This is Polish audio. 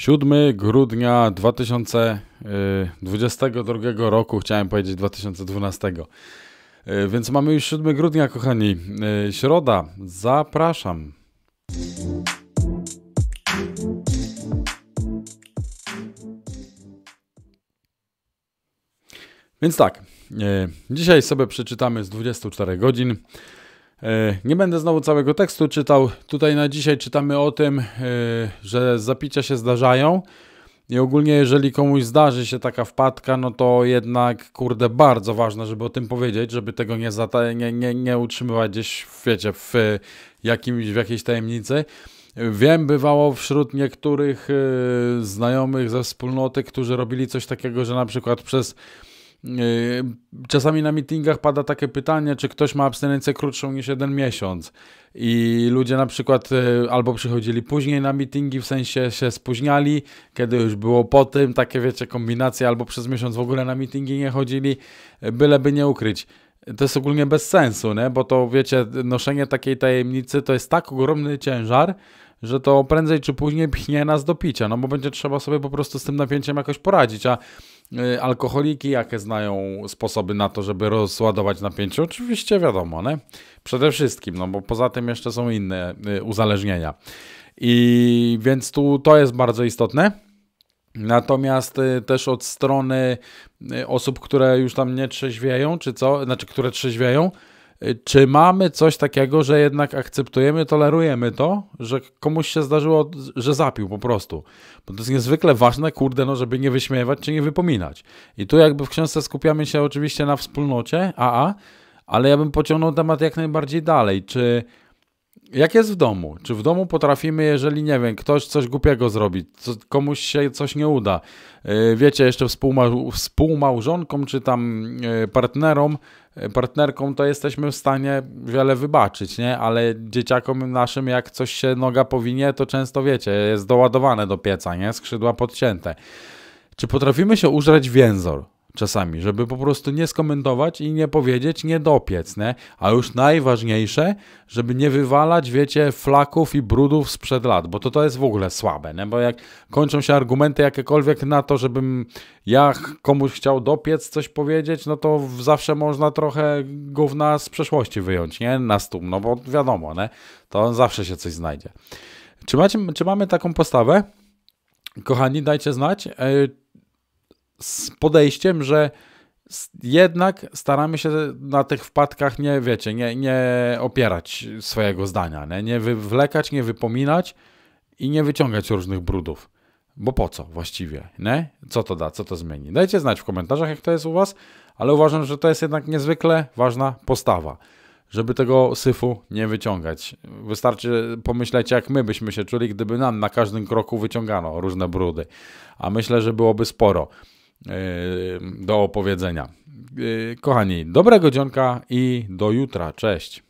7 grudnia 2022 roku, chciałem powiedzieć 2012. E, więc mamy już 7 grudnia, kochani. E, środa, zapraszam. Więc tak, e, dzisiaj sobie przeczytamy z 24 godzin. E, nie będę znowu całego tekstu czytał. Tutaj na dzisiaj czytamy o tym, e, że zapicia się zdarzają. I ogólnie, jeżeli komuś zdarzy się taka wpadka, no to jednak, kurde, bardzo ważne, żeby o tym powiedzieć, żeby tego nie, zata- nie, nie, nie utrzymywać gdzieś, wiecie, w, e, jakimś, w jakiejś tajemnicy. Wiem, bywało wśród niektórych znajomych ze wspólnoty, którzy robili coś takiego, że na przykład przez Yy, czasami na meetingach pada takie pytanie, czy ktoś ma abstynencję krótszą niż jeden miesiąc. I ludzie na przykład yy, albo przychodzili później na meetingi, w sensie się spóźniali, kiedy już było po tym, takie wiecie, kombinacje, albo przez miesiąc w ogóle na meetingi nie chodzili, yy, byleby nie ukryć to jest ogólnie bez sensu, nie? bo to wiecie, noszenie takiej tajemnicy to jest tak ogromny ciężar, że to prędzej czy później pchnie nas do picia, no bo będzie trzeba sobie po prostu z tym napięciem jakoś poradzić, a Y, alkoholiki, jakie znają sposoby na to, żeby rozładować napięcie? Oczywiście wiadomo, nie? Przede wszystkim, no bo poza tym jeszcze są inne y, uzależnienia. I więc tu to jest bardzo istotne. Natomiast y, też od strony osób, które już tam nie trzeźwieją, czy co, znaczy które trzeźwieją, czy mamy coś takiego, że jednak akceptujemy, tolerujemy to, że komuś się zdarzyło, że zapił po prostu? Bo to jest niezwykle ważne, kurde, no, żeby nie wyśmiewać czy nie wypominać. I tu jakby w książce skupiamy się oczywiście na wspólnocie AA, ale ja bym pociągnął temat jak najbardziej dalej. Czy jak jest w domu? Czy w domu potrafimy, jeżeli nie wiem, ktoś coś głupiego zrobi, co, komuś się coś nie uda, yy, wiecie, jeszcze współmał, współmałżonkom czy tam yy, partnerom, yy, e, partnerkom, to jesteśmy w stanie wiele wybaczyć, nie? Ale dzieciakom naszym, jak coś się noga powinie, to często wiecie, jest doładowane do pieca, nie? Skrzydła podcięte. Czy potrafimy się użreć więzor? czasami, żeby po prostu nie skomentować i nie powiedzieć, nie dopiec, nie? A już najważniejsze, żeby nie wywalać, wiecie, flaków i brudów sprzed lat, bo to to jest w ogóle słabe, nie? Bo jak kończą się argumenty jakiekolwiek na to, żebym ja komuś chciał dopiec coś powiedzieć, no to zawsze można trochę gówna z przeszłości wyjąć, nie? Na stół, no bo wiadomo, nie? To zawsze się coś znajdzie. Czy, macie, czy mamy taką postawę? Kochani, dajcie znać, e, z podejściem, że jednak staramy się na tych wpadkach nie, wiecie, nie, nie opierać swojego zdania, nie, nie wywlekać, nie wypominać i nie wyciągać różnych brudów. Bo po co właściwie, nie? Co to da, co to zmieni? Dajcie znać w komentarzach, jak to jest u was, ale uważam, że to jest jednak niezwykle ważna postawa, żeby tego syfu nie wyciągać. Wystarczy pomyśleć, jak my byśmy się czuli, gdyby nam na każdym kroku wyciągano różne brudy, a myślę, że byłoby sporo. Yy, do opowiedzenia. Yy, kochani, dobrego dzionka i do jutra. Cześć.